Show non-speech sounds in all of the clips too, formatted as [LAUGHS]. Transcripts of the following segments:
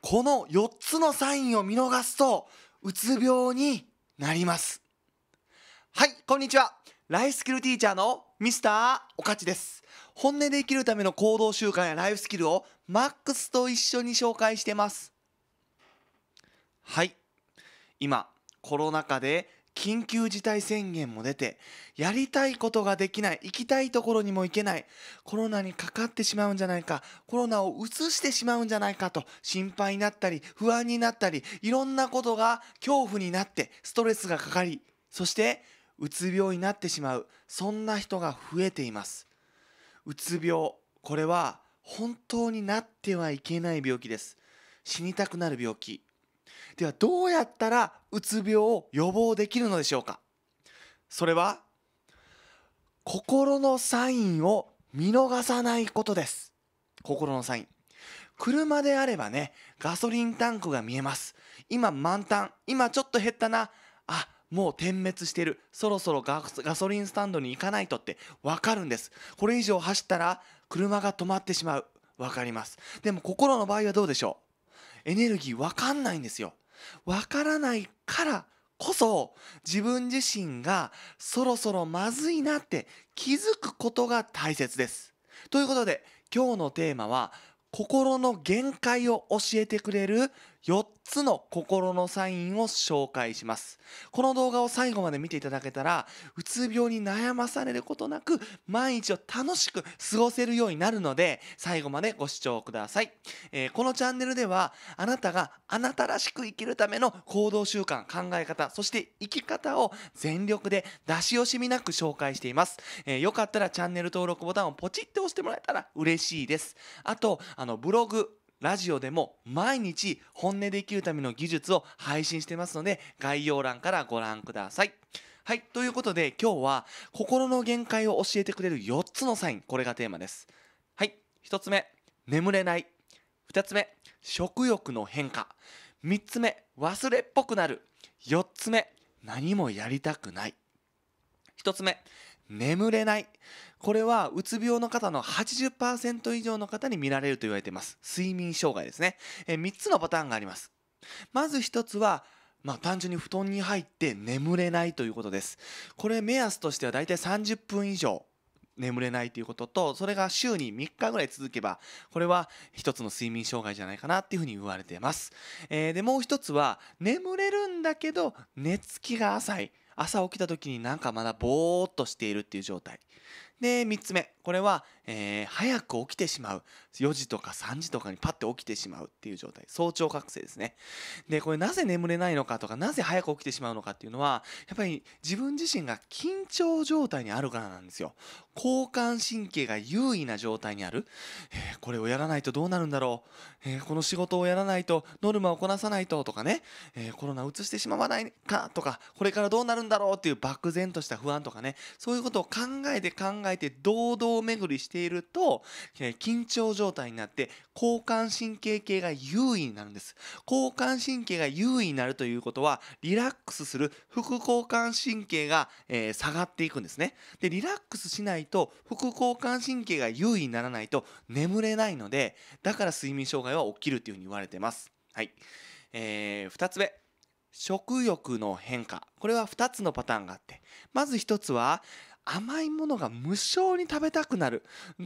この4つのサインを見逃すとうつ病になりますはいこんにちはライフスキルティーチャーのミスターおかちです本音で生きるための行動習慣やライフスキルをマックスと一緒に紹介してますはい今コロナ禍で緊急事態宣言も出て、やりたいことができない、行きたいところにも行けない、コロナにかかってしまうんじゃないか、コロナをうつしてしまうんじゃないかと心配になったり、不安になったり、いろんなことが恐怖になってストレスがかかり、そしてうつ病になってしまう、そんな人が増えています。うつ病、これは本当になってはいけない病気です。死にたくなる病気。ではどうやったらうつ病を予防できるのでしょうかそれは心のサインを見逃さないことです心のサイン車であればねガソリンタンクが見えます今満タン今ちょっと減ったなあもう点滅してるそろそろガソリンスタンドに行かないとってわかるんですこれ以上走ったら車が止まってしまうわかりますでも心の場合はどうでしょうエネルギーわかんないんですよわからないからこそ自分自身がそろそろまずいなって気づくことが大切です。ということで今日のテーマは心の限界を教えてくれる4つの心のサインを紹介しますこの動画を最後まで見ていただけたらうつ病に悩まされることなく毎日を楽しく過ごせるようになるので最後までご視聴ください、えー、このチャンネルではあなたがあなたらしく生きるための行動習慣考え方そして生き方を全力で出し惜しみなく紹介しています、えー、よかったらチャンネル登録ボタンをポチッと押してもらえたら嬉しいですあとあのブログラジオでも毎日本音で生きるための技術を配信してますので概要欄からご覧ください。はい、ということで今日は心の限界を教えてくれる4つのサインこれがテーマです。はい、1つ目眠れない2つ目食欲の変化3つ目忘れっぽくなる4つ目何もやりたくない1つ目眠れないこれはうつ病の方の80%以上の方に見られると言われています睡眠障害ですね、え3つのパターンがありますまず1つはまあ、単純に布団に入って眠れないということですこれ目安としてはだいたい30分以上眠れないということとそれが週に3日ぐらい続けばこれは一つの睡眠障害じゃないかなっていうふうに言われています、えー、でもう一つは眠れるんだけど寝つきが浅い朝起きた時になんかまだぼーっとしているっていう状態で3つ目これは、えー、早く起きてしまう4時とか3時とかにパッて起きてしまうっていう状態早朝覚醒ですねでこれなぜ眠れないのかとかなぜ早く起きてしまうのかっていうのはやっぱり自分自身が緊張状態にあるからなんですよ交感神経が優位な状態にある、えー、これをやらないとどうなるんだろう、えー、この仕事をやらないとノルマをこなさないととかね、えコロナうつしてしまわないかとかこれからどうなるんだろうっていう漠然とした不安とかねそういうことを考えて考ええて堂々巡りしていると、緊張状態になって交感神経系が優位になるんです交感神経が優位になるということはリラックスする副交感神経が、えー、下がっていくんですねでリラックスしないと副交感神経が優位にならないと眠れないのでだから睡眠障害は起きるというふうに言われてますはい、えー、2つ目食欲の変化これは2つのパターンがあってまず1つは甘いものが無性に食べたくなる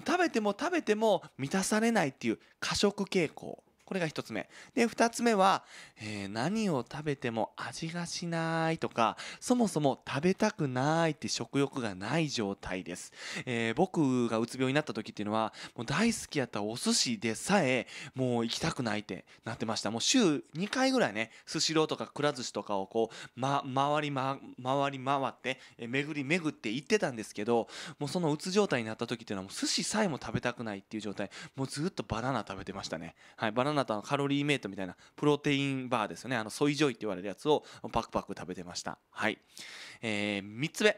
食べても食べても満たされないっていう過食傾向これが1つ目。で、2つ目は、えー、何を食べても味がしないとか、そもそも食べたくないって食欲がない状態です。えー、僕がうつ病になった時っていうのは、もう大好きやったお寿司でさえ、もう行きたくないってなってました。もう週2回ぐらいね、スシローとかくら寿司とかをこう、ま、回り、ま、回り回って、えー、巡り巡って行ってたんですけど、もうそのうつ状態になった時っていうのは、もう寿司さえも食べたくないっていう状態、もうずっとバナナ食べてましたね。はい、バナナなたのカロリーメイトみたいなプロテインバーですよねあのソイジョイって言われるやつをパクパク食べてましたはい、えー、3つ目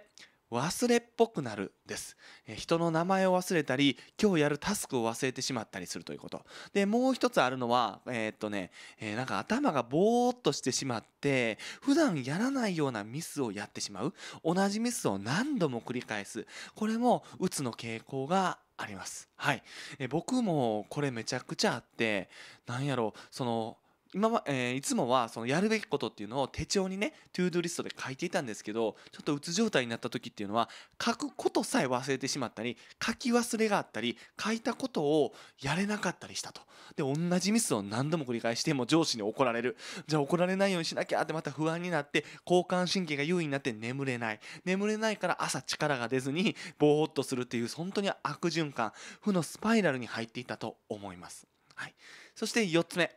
忘れっぽくなるです、えー、人の名前を忘れたり今日やるタスクを忘れてしまったりするということでもう一つあるのはえー、っとね、えー、なんか頭がぼーっとしてしまって普段やらないようなミスをやってしまう同じミスを何度も繰り返すこれもうつの傾向があります。はい、え僕もこれめちゃくちゃあってなんやろその今は、えー、いつもはそのやるべきことっていうのを手帳にねトゥードゥリストで書いていたんですけどちょっとうつ状態になった時っていうのは書くことさえ忘れてしまったり書き忘れがあったり書いたことをやれなかったりしたとで同じミスを何度も繰り返しても上司に怒られるじゃあ怒られないようにしなきゃってまた不安になって交感神経が優位になって眠れない眠れないから朝力が出ずにぼーっとするっていう本当に悪循環負のスパイラルに入っていたと思います。はい、そして4つ目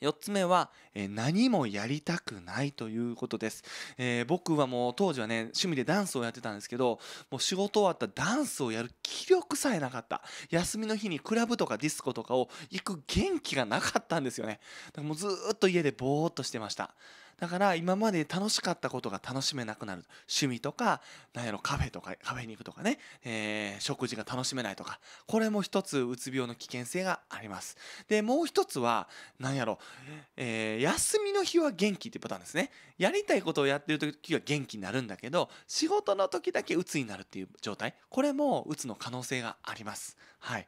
4つ目は、えー、何もやりたくないということです、えー、僕はもう当時はね趣味でダンスをやってたんですけどもう仕事終わったダンスをやる気力さえなかった休みの日にクラブとかディスコとかを行く元気がなかったんですよねだからもうずっと家でぼーっとしてましただから今まで楽しかったことが楽しめなくなる趣味とか何やろカフェとかカフェに行くとかね、えー、食事が楽しめないとかこれも一つうつ病の危険性がありますでもう一つは何やろ、えー、休みの日は元気ってパターンですねやりたいことをやってる時は元気になるんだけど仕事の時だけうつになるっていう状態これもうつの可能性がありますはい、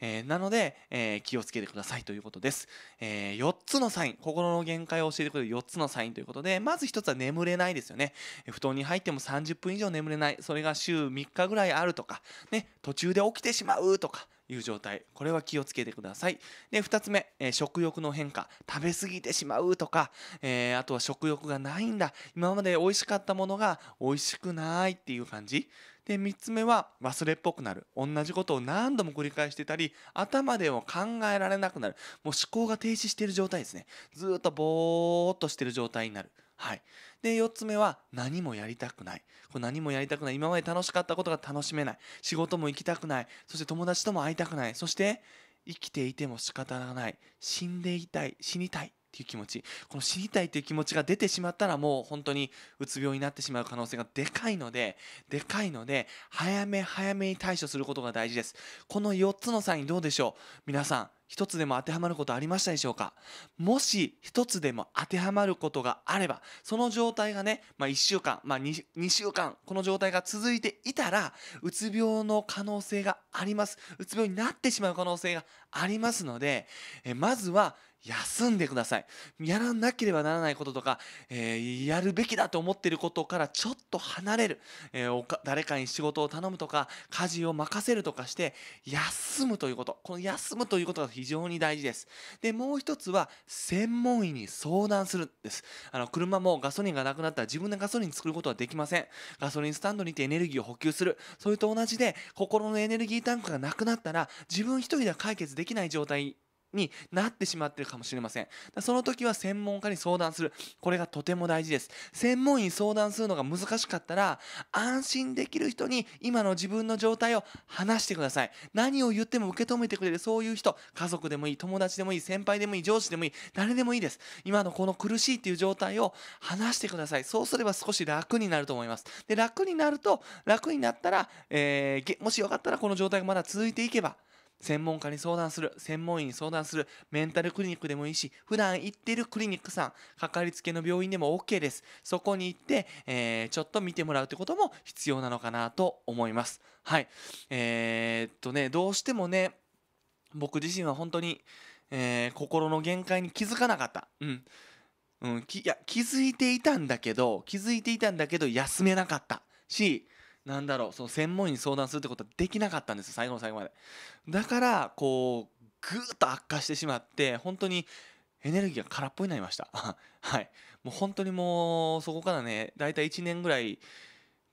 えー、なので、え気をつけてくださいということです、え4つのサイン心の限界を教えてくれる4つのサインということでまず1つは眠れないですよね布団に入っても30分以上眠れないそれが週3日ぐらいあるとか、ね、途中で起きてしまうとかいう状態これは気をつけてくださいで2つ目、えー、食欲の変化食べ過ぎてしまうとか、えー、あとは食欲がないんだ今まで美味しかったものが美味しくないっていう感じで3つ目は忘れっぽくなる同じことを何度も繰り返してたり頭でも考えられなくなるもう思考が停止している状態ですねずっとぼーっとしてる状態になるはい、で4つ目は何もやりたくないこれ何もやりたくない今まで楽しかったことが楽しめない仕事も行きたくないそして友達とも会いたくないそして生きていても仕方がない死んでいたい死にたいっていう気持ちこの死にたいという気持ちが出てしまったらもう本当にうつ病になってしまう可能性がでかいのででかいので早め早めに対処することが大事ですこの4つのサインどうでしょう皆さん一つでも当てはまることありましたでしょうかもし一つでも当てはまることがあれば、その状態がね、まあ、1週間、まあ、2, 2週間、この状態が続いていたら、うつ病の可能性があります。うつ病になってしまう可能性がありますので、えまずは休んでください。やらなければならないこととか、えー、やるべきだと思っていることからちょっと離れる、えー、誰かに仕事を頼むとか、家事を任せるとかして、休むということ。この休むということが非常に大事です。で、もう一つは、専門医に相談するです。あの、車もガソリンがなくなったら自分でガソリン作ることはできません。ガソリンスタンドにてエネルギーを補給する。それと同じで、心のエネルギータンクがなくなったら、自分一人では解決できできない状態になってしまってるかもしれません。その時は専門家に相談する。これがとても大事です。専門医に相談するのが難しかったら、安心できる人に今の自分の状態を話してください。何を言っても受け止めてくれるそういう人、家族でもいい、友達でもいい、先輩でもいい、上司でもいい、誰でもいいです。今のこの苦しいっていう状態を話してください。そうすれば少し楽になると思います。で、楽になると、楽になったら、えー、もしよかったらこの状態がまだ続いていけば、専門家に相談する、専門医に相談する、メンタルクリニックでもいいし、普段行ってるクリニックさん、かかりつけの病院でも OK です。そこに行って、えー、ちょっと見てもらうってことも必要なのかなと思います。はい。えー、っとね、どうしてもね、僕自身は本当に、えー、心の限界に気づかなかった。うん。うん、いや気づいていたんだけど気づいていたんだけど休めなかったしなんだろうその専門医に相談するってことはできなかったんです最後の最後までだからこうぐーっと悪化してしまって本当にエネルギーが空っぽになりました [LAUGHS] はいもう本当にもうそこからね大体1年ぐらい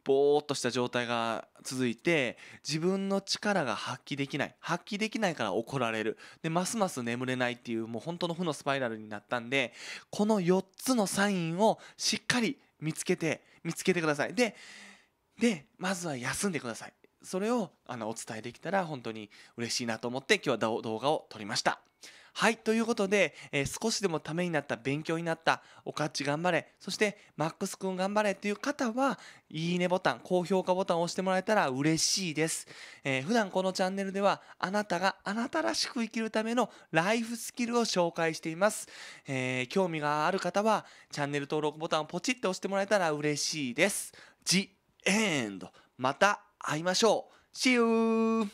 ぼーっとした状態が続いて自分の力が発揮できない発揮できないから怒られるでますます眠れないっていうもう本当の負のスパイラルになったんでこの4つのサインをしっかり見つけて見つけてくださいででまずは休んでくださいそれをあのお伝えできたら本当に嬉しいなと思って今日は動画を撮りましたはいということで、えー、少しでもためになった勉強になったおかっち頑張れそしてマックスくん頑張れという方はいいねボタン高評価ボタンを押してもらえたら嬉しいです、えー、普段このチャンネルではあなたがあなたらしく生きるためのライフスキルを紹介しています、えー、興味がある方はチャンネル登録ボタンをポチッと押してもらえたら嬉しいです and また会いましょう See you!